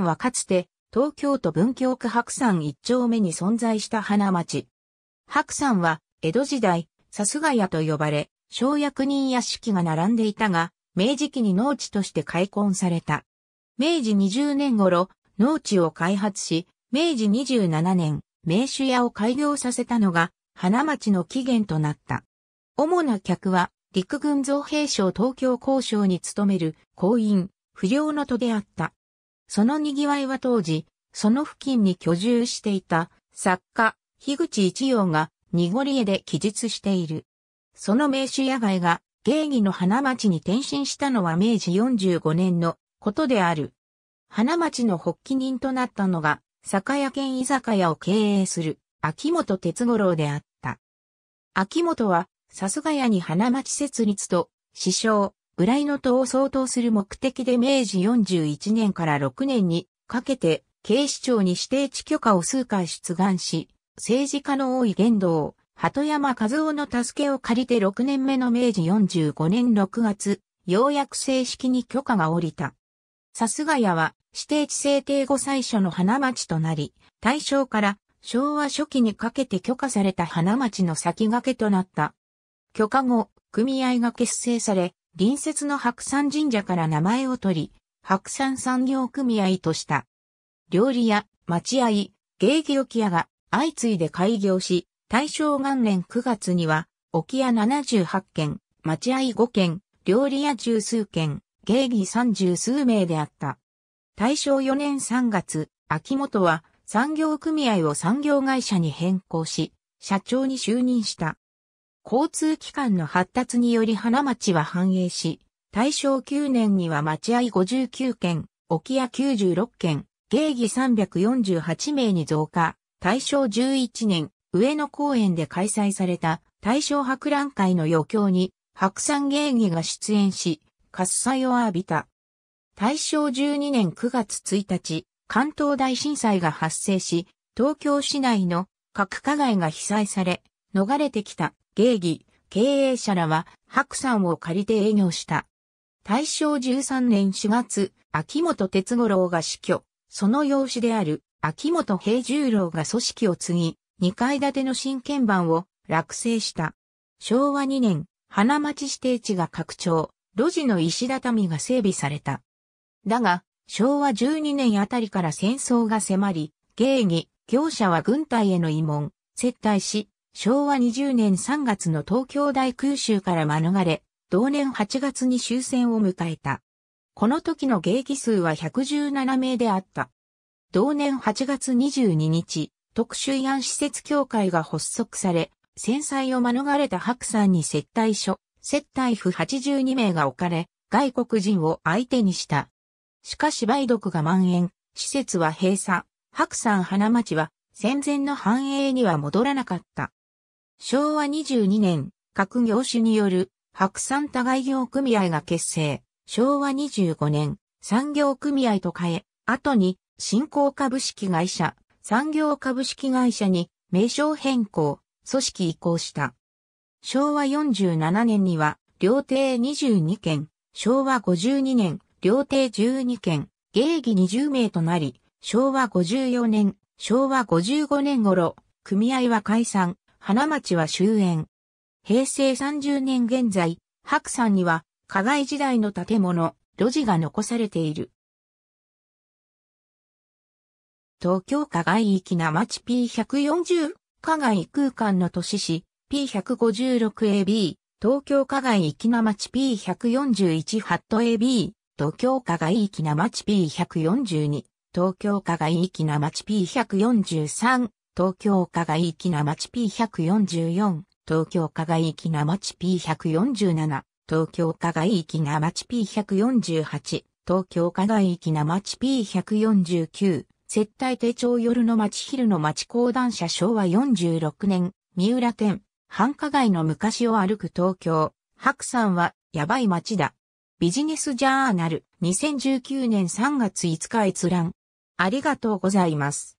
はかつて東京都文京区白山一丁目に存在した花町。白山は江戸時代、さすが屋と呼ばれ、小役人屋敷が並んでいたが、明治期に農地として開墾された。明治20年頃、農地を開発し、明治27年、名酒屋を開業させたのが、花町の起源となった。主な客は、陸軍造兵省東京交渉に勤める、行員、不良の都であった。その賑わいは当時、その付近に居住していた作家、樋口一葉が濁り絵で記述している。その名手野外が芸妓の花町に転身したのは明治45年のことである。花町の発起人となったのが、酒屋兼居酒屋を経営する秋元哲五郎であった。秋元は、さすがやに花町設立と、師匠、浦井の戸を相当する目的で明治41年から6年にかけて警視庁に指定地許可を数回出願し、政治家の多い言動、鳩山和夫の助けを借りて6年目の明治45年6月、ようやく正式に許可が下りた。さすがやは指定地制定後最初の花町となり、大正から昭和初期にかけて許可された花町の先駆けとなった。許可後、組合が結成され、隣接の白山神社から名前を取り、白山産業組合とした。料理屋、待合、芸妓置屋が相次いで開業し、大正元年9月には、置屋78件、待合5件、料理屋十数件、芸妓三十数名であった。大正4年3月、秋元は産業組合を産業会社に変更し、社長に就任した。交通機関の発達により花町は繁栄し、大正9年には待合59件、沖屋96件、芸妓348名に増加、大正11年、上野公園で開催された大正博覧会の余興に白山芸妓が出演し、喝采を浴びた。大正12年9月1日、関東大震災が発生し、東京市内の各課外が被災され、逃れてきた芸儀、経営者らは白山を借りて営業した。大正13年4月、秋元哲五郎が死去、その養子である秋元平十郎が組織を継ぎ、2階建ての新建版を落成した。昭和2年、花町指定地が拡張、路地の石畳が整備された。だが、昭和12年あたりから戦争が迫り、芸儀、業者は軍隊への慰問、接待し、昭和20年3月の東京大空襲から免れ、同年8月に終戦を迎えた。この時の迎撃数は117名であった。同年8月22日、特殊慰安施設協会が発足され、戦災を免れた白山に接待所、接待府82名が置かれ、外国人を相手にした。しかし梅毒が蔓延、施設は閉鎖、白山花町は戦前の繁栄には戻らなかった。昭和22年、各業種による白山互業組合が結成。昭和25年、産業組合と変え、後に、新興株式会社、産業株式会社に名称変更、組織移行した。昭和47年には、料亭22件、昭和52年、料亭12件、芸妓20名となり、昭和54年、昭和55年頃、組合は解散、花町は終焉。平成30年現在、白山には、加害時代の建物、路地が残されている。東京加害域な町 P140、加害空間の都市市 P156AB、東京加害域な町 P141 ハット AB、東京加害域な町 P142、東京加害域な町 P143、東京加い駅な町 P144、東京加い駅な町 P147、東京加い駅な町 P148、東京加い駅な町 P149、接待手帳夜の町昼の町講談社昭和46年、三浦店、繁華街の昔を歩く東京、白山は、やばい街だ。ビジネスジャーナル、2019年3月5日閲覧。ありがとうございます。